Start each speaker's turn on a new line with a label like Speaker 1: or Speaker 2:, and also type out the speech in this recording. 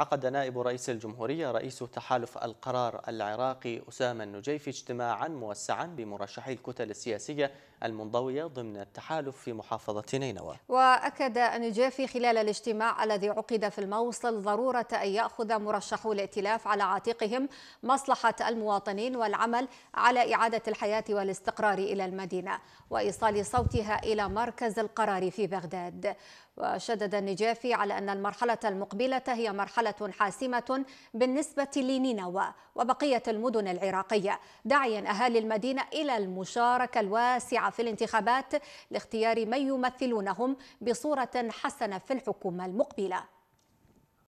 Speaker 1: عقد نائب رئيس الجمهورية رئيس تحالف القرار العراقي أسامة النجيف اجتماعا موسعا بمرشحي الكتل السياسية المنضوية ضمن التحالف في محافظة نينوى
Speaker 2: وأكد النجيفي خلال الاجتماع الذي عقد في الموصل ضرورة أن يأخذ مرشحو الائتلاف على عاتقهم مصلحة المواطنين والعمل على إعادة الحياة والاستقرار إلى المدينة وإيصال صوتها إلى مركز القرار في بغداد وشدد النجافي على أن المرحلة المقبلة هي مرحلة مرحله حاسمة بالنسبة لنينوى وبقية المدن العراقية داعيا أهالي المدينة إلى المشاركة الواسعة في الانتخابات لاختيار من يمثلونهم بصورة حسنة في الحكومة المقبلة